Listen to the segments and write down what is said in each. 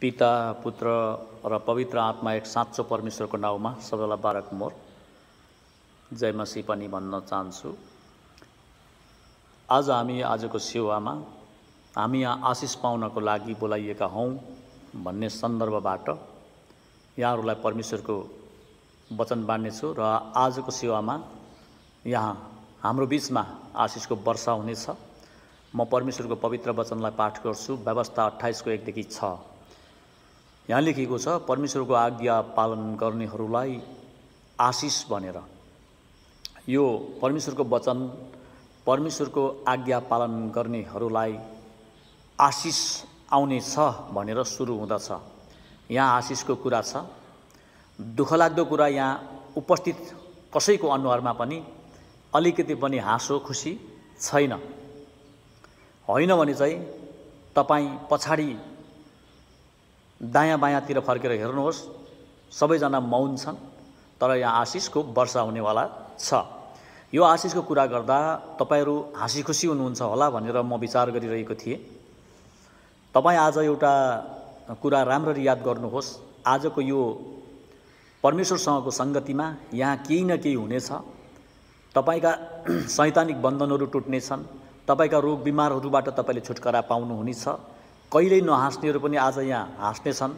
पिता पुत्र र पवित्र आत्मा एक साँचो परमेश्वरको नाउँमा सबैलाई बारक मोर जयमसी पनि भन्न चाहन्छु आज हामी आजको सेवामा हामी यहाँ आशिष पाउनको लागि बोलाइएका हौँ भन्ने सन्दर्भबाट यहाँहरूलाई परमेश्वरको वचन बाँड्नेछु र आजको सेवामा यहाँ हाम्रो बिचमा आशिषको वर्षा हुनेछ म परमेश्वरको पवित्र वचनलाई पाठ गर्छु व्यवस्था अठाइसको एकदेखि छ यहाँ लेखिएको छ परमेश्वरको आज्ञा पालन गर्नेहरूलाई आशिष भनेर यो परमेश्वरको वचन परमेश्वरको आज्ञा पालन गर्नेहरूलाई आशिष आउनेछ भनेर सुरु हुँदछ यहाँ आशिषको कुरा छ दुःखलाग्दो कुरा यहाँ उपस्थित कसैको अनुहारमा पनि अलिकति पनि हाँसो खुसी छैन होइन भने चाहिँ तपाईँ पछाडि दायाँ बायाँतिर फर्केर हेर्नुहोस् सबैजना मौन छन् तर यहाँ आशिषको वर्षा हुनेवाला छ यो आशिषको कुरा गर्दा तपाईँहरू हाँसी खुसी हुनुहुन्छ होला भनेर म विचार गरिरहेको थिएँ तपाईँ आज एउटा कुरा राम्ररी याद गर्नुहोस् आजको यो परमेश्वरसँगको सङ्गतिमा यहाँ केही न केही हुनेछ तपाईँका सैतानिक बन्धनहरू टुट्नेछन् तपाईँका रोग बिमारहरूबाट तपाईँले छुटकारा पाउनुहुनेछ कहिल्यै नहाँस्नेहरू पनि आज यहाँ हाँस्ने छन्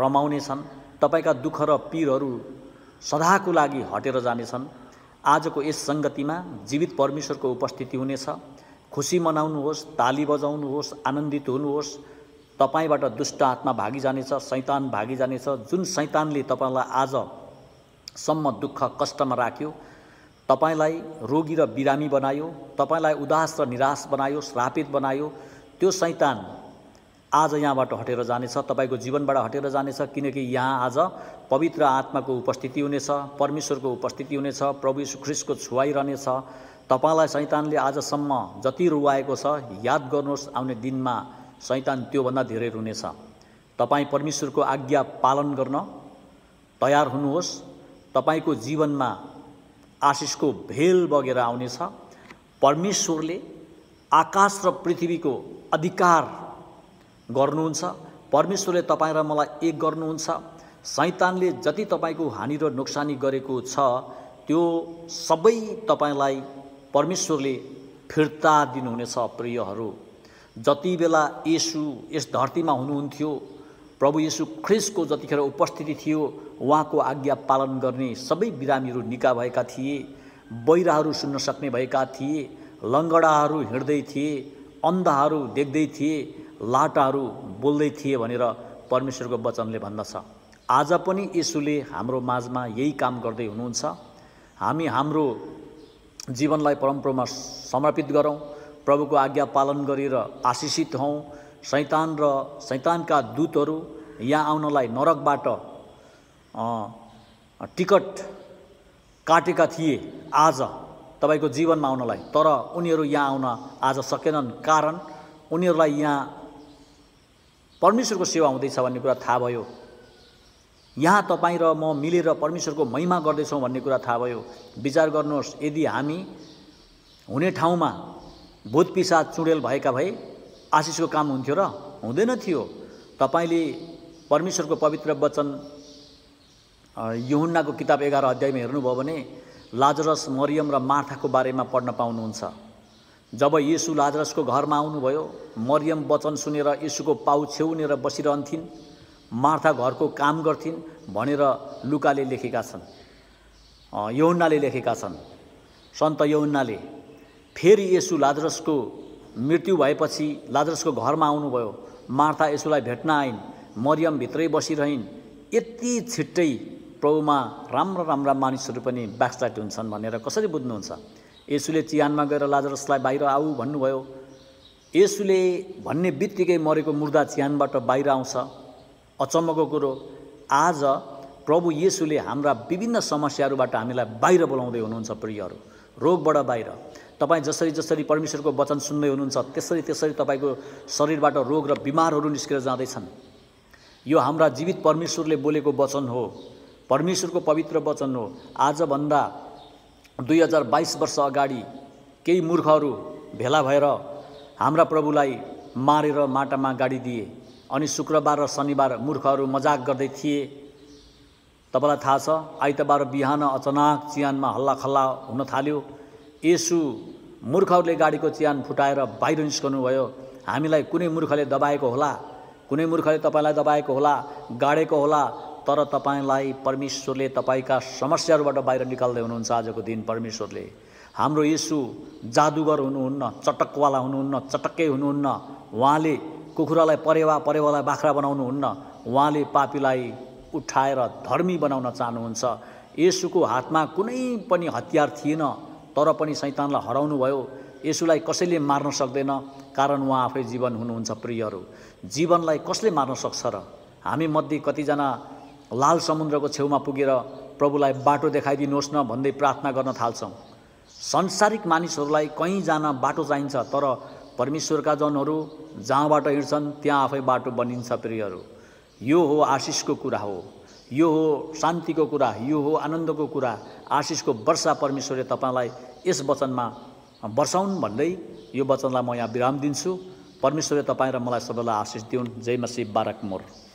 रमाउने छन् तपाईँका दुःख र पिरहरू सदाको लागि हटेर जानेछन् आजको यस सङ्गतिमा जीवित परमेश्वरको उपस्थिति हुनेछ खुसी मनाउनुहोस् ताली बजाउनुहोस् आनन्दित हुनुहोस् तपाईँबाट दुष्ट आत्मा भागिजानेछ शैतान भागिजानेछ जुन सैतानले तपाईँलाई आजसम्म दुःख कष्टमा राख्यो तपाईँलाई रोगी र बिरामी बनायो तपाईँलाई उदास र निराश बनायो श्रापित बनायो त्यो सैतान आज यहाँबाट हटेर जानेछ तपाईँको जीवनबाट हटेर जानेछ किनकि यहाँ आज पवित्र आत्माको उपस्थिति हुनेछ परमेश्वरको उपस्थिति हुनेछ प्रभु ख्रिसको छुवाइ रहनेछ तपाईँलाई सैतानले आजसम्म जति रुवाएको छ याद गर्नुहोस् आउने दिनमा सैतान त्योभन्दा धेरै रुनेछ तपाईँ परमेश्वरको आज्ञा पालन गर्न तयार हुनुहोस् तपाईँको जीवनमा आशिषको भेल बगेर आउनेछ परमेश्वरले आकाश र पृथ्वीको अधिकार गर्नुहुन्छ परमेश्वरले तपाईँ र मलाई एक गर्नुहुन्छ सैतानले जति तपाईँको हानि र नोक्सानी गरेको छ त्यो सबै तपाईँलाई परमेश्वरले फिर्ता दिनुहुनेछ प्रियहरू जति बेला यसु यस धरतीमा हुनुहुन्थ्यो प्रभु येसु ख्रिसको जतिखेर उपस्थिति थियो उहाँको आज्ञा पालन गर्ने सबै बिरामीहरू निका भएका थिए बैराहरू सुन्न सक्ने भएका थिए लङ्गडाहरू हिँड्दै थिए अन्धाहरू देख्दै थिए लाटाहरू बोल्दै थिए भनेर परमेश्वरको वचनले भन्दछ आज पनि यसुले हाम्रो माझमा यही काम गर्दै हुनुहुन्छ हामी हाम्रो जीवनलाई परम्परामा समर्पित गरौँ प्रभुको आज्ञा पालन गरेर आशिषित हौँ शैतान र शैतानका दूतहरू यहाँ आउनलाई नरकबाट टिकट काटेका थिए आज तपाईँको जीवनमा आउनलाई तर उनीहरू यहाँ आउन आज सकेनन् कारण उनीहरूलाई यहाँ परमेश्वरको सेवा हुँदैछ भन्ने कुरा थाहा भयो यहाँ तपाईँ र म मिलेर परमेश्वरको महिमा गर्दैछौँ भन्ने कुरा थाहा भयो विचार गर्नुहोस् यदि हामी हुने ठाउँमा भूत चुडेल भएका भए आशिषको काम हुन्थ्यो र हुँदैन थियो तपाईँले परमेश्वरको पवित्र वचन युहुन्नाको किताब एघार अध्यायमा हेर्नुभयो भने लाजरस मरियम र मार्थाको बारेमा पढ्न पाउनुहुन्छ जब यीशु लाजरसको घरमा आउनुभयो मरियम वचन सुनेर यीशुको पाउ छेउनेर बसिरहन्थिन् मार्था घरको काम गर्थिन् भनेर लुकाले लेखेका छन् यौन्नाले लेखेका छन् सन्त यौन्नाले फेरि यसु लाजरसको मृत्यु भएपछि लाजरसको घरमा आउनुभयो मार्था यसुलाई भेट्न आइन् मरियम भित्रै बसिरहन् यति छिट्टै प्रभुमा राम्रा राम्रा मानिसहरू पनि ब्याकस्टाइट हुन्छन् भनेर कसरी बुझ्नुहुन्छ यसुले चिहानमा गएर लाजरसलाई बाहिर आऊ भन्नुभयो यसुले भन्ने बित्तिकै मरेको मुर्दा चिहानबाट बाहिर आउँछ अचम्मको कुरो आज प्रभु येसुले हाम्रा विभिन्न समस्याहरूबाट हामीलाई बाहिर बोलाउँदै हुनुहुन्छ प्रियहरू रोगबाट बाहिर तपाईँ जसरी जसरी परमेश्वरको वचन सुन्दै हुनुहुन्छ त्यसरी त्यसरी तपाईँको शरीरबाट रोग र बिमारहरू निस्केर जाँदैछन् यो हाम्रा जीवित परमेश्वरले बोलेको वचन हो परमेश्वरको पवित्र वचन हो आजभन्दा दुई हजार बाइस वर्ष अगाडि केही मूर्खहरू भेला भएर हाम्रा प्रभुलाई मारेर माटामा गाडी दिए अनि शुक्रबार र शनिबार मूर्खहरू मजाक गर्दै थिए तपाईँलाई थाहा छ आइतबार बिहान अचानक चियानमा हल्लाखल्ला हुन थाल्यो यसु मूर्खहरूले गाडीको चियान फुटाएर बाहिर निस्कनुभयो हामीलाई कुनै मूर्खले दबाएको होला कुनै मूर्खले तपाईँलाई दबाएको होला गाडेको होला तर तपाईँलाई परमेश्वरले तपाईँका समस्याहरूबाट बाहिर निकाल्दै हुनुहुन्छ आजको दिन परमेश्वरले हाम्रो यीशु जादुगर हुनुहुन्न चटकवाला हुनुहुन्न चटक्कै हुनुहुन्न उहाँले कुखुरालाई परेवा परेवालाई बाख्रा बनाउनुहुन्न उहाँले पापीलाई उठाएर धर्मी बनाउन चाहनुहुन्छ यसुको हातमा कुनै पनि हतियार थिएन तर पनि सैतानलाई हराउनु भयो यसुलाई कसैले मार्न सक्दैन कारण उहाँ आफै जीवन हुनुहुन्छ प्रियहरू जीवनलाई कसले मार्न सक्छ र हामीमध्ये कतिजना लाल समुद्रको छेउमा पुगेर प्रभुलाई बाटो देखाइदिनुहोस् न भन्दै प्रार्थना गर्न थाल्छौँ संसारिक मानिसहरूलाई कहीँ जान बाटो चाहिन्छ तर परमेश्वरका जनहरू जहाँबाट हिँड्छन् त्यहाँ आफै बाटो बनिन्छ प्रियहरू यो हो आशिषको कुरा हो यो हो शान्तिको कुरा यो हो आनन्दको कुरा आशिषको वर्षा परमेश्वरले तपाईँलाई यस वचनमा वर्षाउन् भन्दै यो वचनलाई म यहाँ विराम दिन्छु परमेश्वरले तपाईँ र मलाई सबैलाई आशिष दिउन् जय मसी बारक मोर